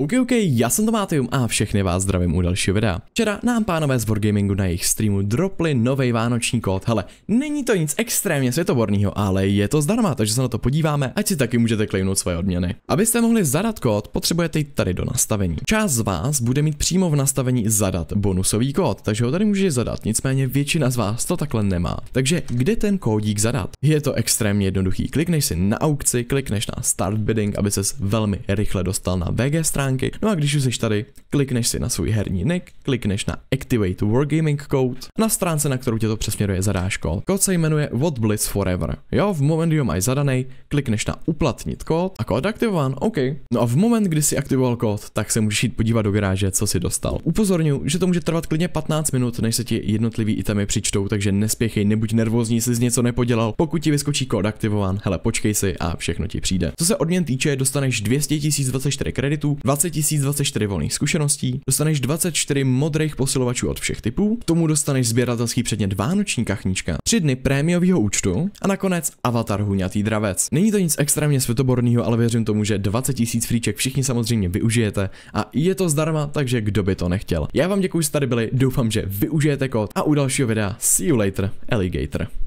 OK, OK, já jsem to Matium a všechny vás zdravím u dalšího videa. Včera nám pánové z Wargamingu na jejich streamu dropli nový vánoční kód. Hele, není to nic extrémně světoborného, ale je to zdarma, takže se na to podíváme, ať si taky můžete klejnout své odměny. Abyste mohli zadat kód, potřebujete jít tady do nastavení. Část z vás bude mít přímo v nastavení zadat bonusový kód, takže ho tady můžete zadat, nicméně většina z vás to takhle nemá. Takže kde ten kódík zadat? Je to extrémně jednoduchý. Klikneš si na aukci, klikneš na start bidding, aby ses velmi rychle dostal na VG stránku stránky. No a když už jsi tady, klikneš si na svůj herní nick, klikneš na Activate Wargaming Code na stránce, na kterou tě to přesměruje zadáš Kód se jmenuje What Blitz Forever. Jo, v moment, kdy ho máš zadaný, klikneš na uplatnit kód a kód aktivován, OK. No a v moment, kdy si aktivoval kód, tak se můžeš jít podívat do garáže, co si dostal. Upozorňuji, že to může trvat klidně 15 minut, než se ti jednotlivý itemy přičtou, takže nespěchej, nebuď nervózní, jestli jsi něco nepodělal. Pokud ti vyskočí kód aktivován, hele, počkej si a všechno ti přijde. Co se odměn týče, dostaneš 200 024 kreditů, 20 20 024 volných zkušeností, dostaneš 24 modrých posilovačů od všech typů, k tomu dostaneš sběratelský předmět Vánoční kachnička, 3 dny prémiového účtu a nakonec avatar huňatý dravec. Není to nic extrémně světoborného, ale věřím tomu, že 20 000 fríček všichni samozřejmě využijete a je to zdarma, takže kdo by to nechtěl. Já vám děkuji, že tady byli, doufám, že využijete kód a u dalšího videa see you later, alligator.